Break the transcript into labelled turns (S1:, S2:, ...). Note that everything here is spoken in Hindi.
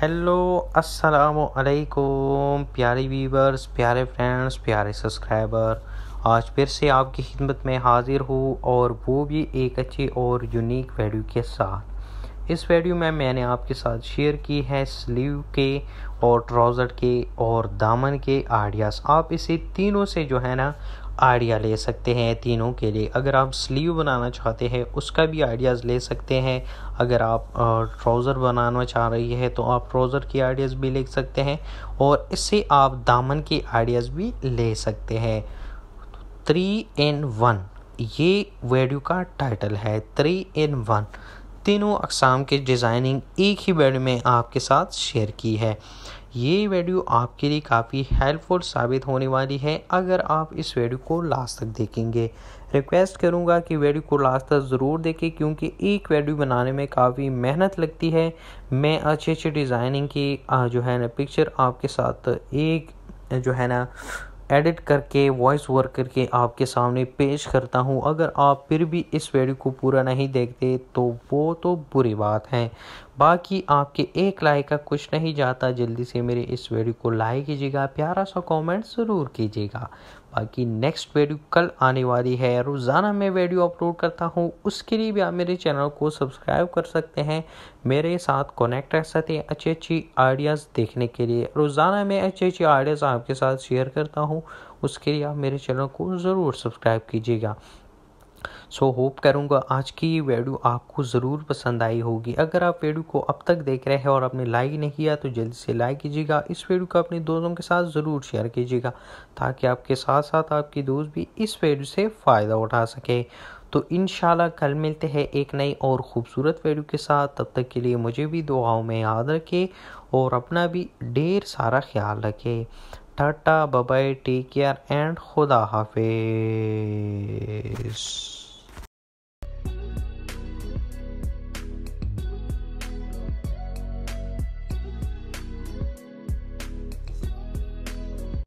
S1: हेलो असलकुम प्यारे व्यूवर्स प्यारे फ्रेंड्स प्यारे सब्सक्राइबर आज फिर से आपकी खिदमत में हाज़िर हूँ और वो भी एक अच्छी और यूनिक वीडियो के साथ इस वीडियो में मैंने आपके साथ शेयर की है स्लीव के और ट्राउज़र के और दामन के आइडियाज़ आप इसे तीनों से जो है ना आइडिया ले सकते हैं तीनों के लिए अगर आप स्लीव बनाना चाहते हैं उसका भी आइडियाज़ ले सकते हैं अगर आप ट्राउज़र बनाना चाह रही है तो आप ट्राउज़र की आइडियाज़ भी ले सकते हैं और इससे आप दामन के आइडियाज़ भी ले सकते हैं थ्री इन वन ये वीडियो का टाइटल है थ्री इन वन तीनों अकसाम के डिज़ाइनिंग एक ही बेड में आपके साथ शेयर की है ये वीडियो आपके लिए काफ़ी हेल्पफुल साबित होने वाली है अगर आप इस वीडियो को लास्ट तक देखेंगे रिक्वेस्ट करूँगा कि वीडियो को लास्ट तक ज़रूर देखें क्योंकि एक वीडियो बनाने में काफ़ी मेहनत लगती है मैं अच्छे अच्छे डिज़ाइनिंग की जो है ना पिक्चर आपके साथ एक जो है ना एडिट करके वॉइस ओवर करके आपके सामने पेश करता हूँ अगर आप फिर भी इस वीडियो को पूरा नहीं देखते तो वो तो बुरी बात है बाकी आपके एक लाइक का कुछ नहीं जाता जल्दी से मेरे इस वीडियो को लाइक कीजिएगा प्यारा सा कमेंट ज़रूर कीजिएगा बाकी नेक्स्ट वीडियो कल आने वाली है रोज़ाना मैं वीडियो अपलोड करता हूँ उसके लिए भी आप मेरे चैनल को सब्सक्राइब कर सकते हैं मेरे साथ कनेक्ट रह सकते हैं अच्छी अच्छी आइडियाज़ देखने के लिए रोज़ाना मैं अच्छी अच्छी आइडियाज़ आपके साथ शेयर करता हूँ उसके लिए आप मेरे चैनल को ज़रूर सब्सक्राइब कीजिएगा सो होप करूँगा आज की ये वीडियो आपको ज़रूर पसंद आई होगी अगर आप वीडियो को अब तक देख रहे हैं और आपने लाइक नहीं किया तो जल्दी से लाइक कीजिएगा इस वीडियो को अपने दोस्तों के साथ ज़रूर शेयर कीजिएगा ताकि आपके साथ साथ आपके दोस्त भी इस वीडियो से फ़ायदा उठा सके तो इन कल मिलते हैं एक नई और ख़ूबसूरत वीडियो के साथ तब तक के लिए मुझे भी दुआओं में याद रखें और अपना भी ढेर सारा ख्याल रखे tata bye bye take care and खुदा हाफिज़